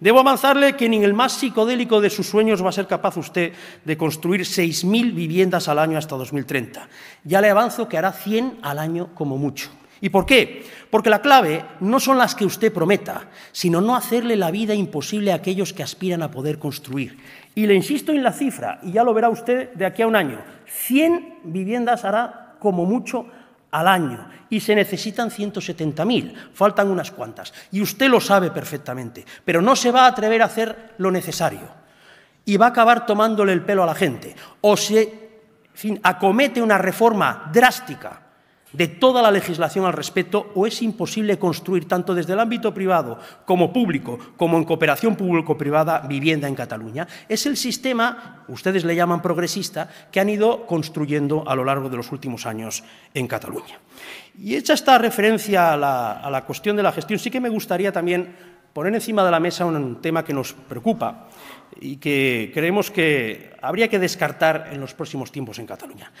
Debo avanzarle que ni en el más psicodélico de sus sueños va a ser capaz usted de construir 6.000 viviendas al año hasta 2030. Ya le avanzo que hará 100 al año como mucho. ¿Y por qué? Porque la clave no son las que usted prometa, sino no hacerle la vida imposible a aquellos que aspiran a poder construir. Y le insisto en la cifra, y ya lo verá usted de aquí a un año, 100 viviendas hará como mucho al año y se necesitan 170.000, faltan unas cuantas. Y usted lo sabe perfectamente, pero no se va a atrever a hacer lo necesario y va a acabar tomándole el pelo a la gente. O se fin, acomete una reforma drástica de toda la legislación al respecto o es imposible construir tanto desde el ámbito privado como público, como en cooperación público-privada, vivienda en Cataluña. Es el sistema, ustedes le llaman progresista, que han ido construyendo a lo largo de los últimos años en Cataluña. Y hecha esta referencia a la, a la cuestión de la gestión, sí que me gustaría también poner encima de la mesa un tema que nos preocupa y que creemos que habría que descartar en los próximos tiempos en Cataluña.